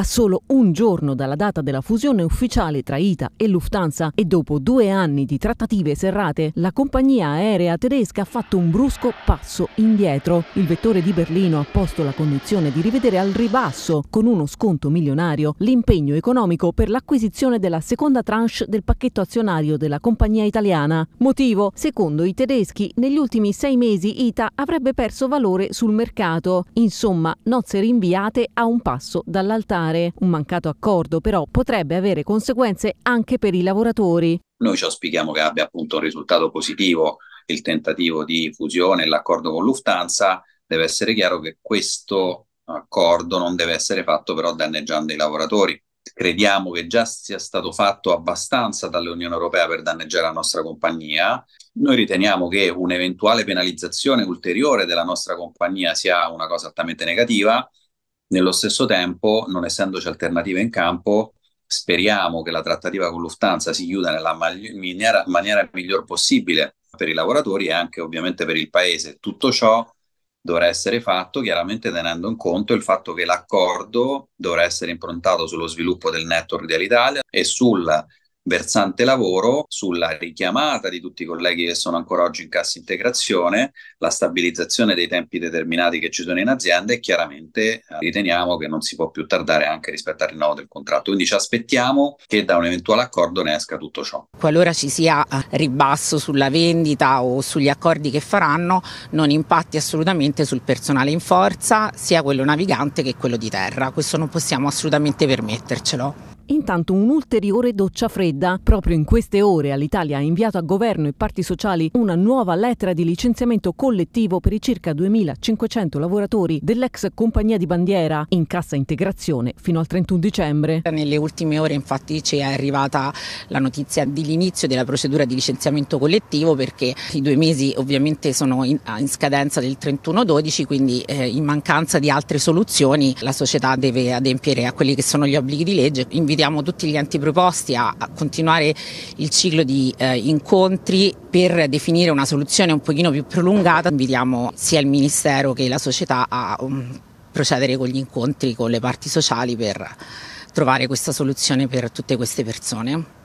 A solo un giorno dalla data della fusione ufficiale tra ITA e Lufthansa e dopo due anni di trattative serrate, la compagnia aerea tedesca ha fatto un brusco passo indietro. Il vettore di Berlino ha posto la condizione di rivedere al ribasso, con uno sconto milionario, l'impegno economico per l'acquisizione della seconda tranche del pacchetto azionario della compagnia italiana. Motivo? Secondo i tedeschi, negli ultimi sei mesi ITA avrebbe perso valore sul mercato. Insomma, nozze rinviate a un passo dall'altare evitare. Un mancato accordo però potrebbe avere conseguenze anche per i lavoratori. Noi ci auspichiamo che abbia appunto un risultato positivo il tentativo di fusione e l'accordo con Lufthansa. Deve essere chiaro che questo accordo non deve essere fatto però danneggiando i lavoratori. Crediamo che già sia stato fatto abbastanza dall'Unione Europea per danneggiare la nostra compagnia. Noi riteniamo che un'eventuale penalizzazione ulteriore della nostra compagnia sia una cosa altamente negativa nello stesso tempo, non essendoci alternative in campo, speriamo che la trattativa con Lufthansa si chiuda nella maniera, maniera miglior possibile per i lavoratori e anche ovviamente per il paese. Tutto ciò dovrà essere fatto chiaramente tenendo in conto il fatto che l'accordo dovrà essere improntato sullo sviluppo del network dell'Italia e sulla versante lavoro, sulla richiamata di tutti i colleghi che sono ancora oggi in cassa integrazione, la stabilizzazione dei tempi determinati che ci sono in azienda e chiaramente eh, riteniamo che non si può più tardare anche rispetto al rinnovo del contratto. Quindi ci aspettiamo che da un eventuale accordo ne esca tutto ciò. Qualora ci sia eh, ribasso sulla vendita o sugli accordi che faranno, non impatti assolutamente sul personale in forza, sia quello navigante che quello di terra. Questo non possiamo assolutamente permettercelo. Intanto un'ulteriore doccia fredda. Proprio in queste ore all'Italia ha inviato a governo e parti sociali una nuova lettera di licenziamento collettivo per i circa 2.500 lavoratori dell'ex compagnia di bandiera in cassa integrazione fino al 31 dicembre. Nelle ultime ore infatti ci è arrivata la notizia dell'inizio della procedura di licenziamento collettivo perché i due mesi ovviamente sono in, in scadenza del 31-12 quindi eh, in mancanza di altre soluzioni la società deve adempiere a quelli che sono gli obblighi di legge. Invito sfidiamo tutti gli enti proposti a, a continuare il ciclo di eh, incontri per definire una soluzione un pochino più prolungata. Invitiamo sia il Ministero che la società a um, procedere con gli incontri con le parti sociali per trovare questa soluzione per tutte queste persone.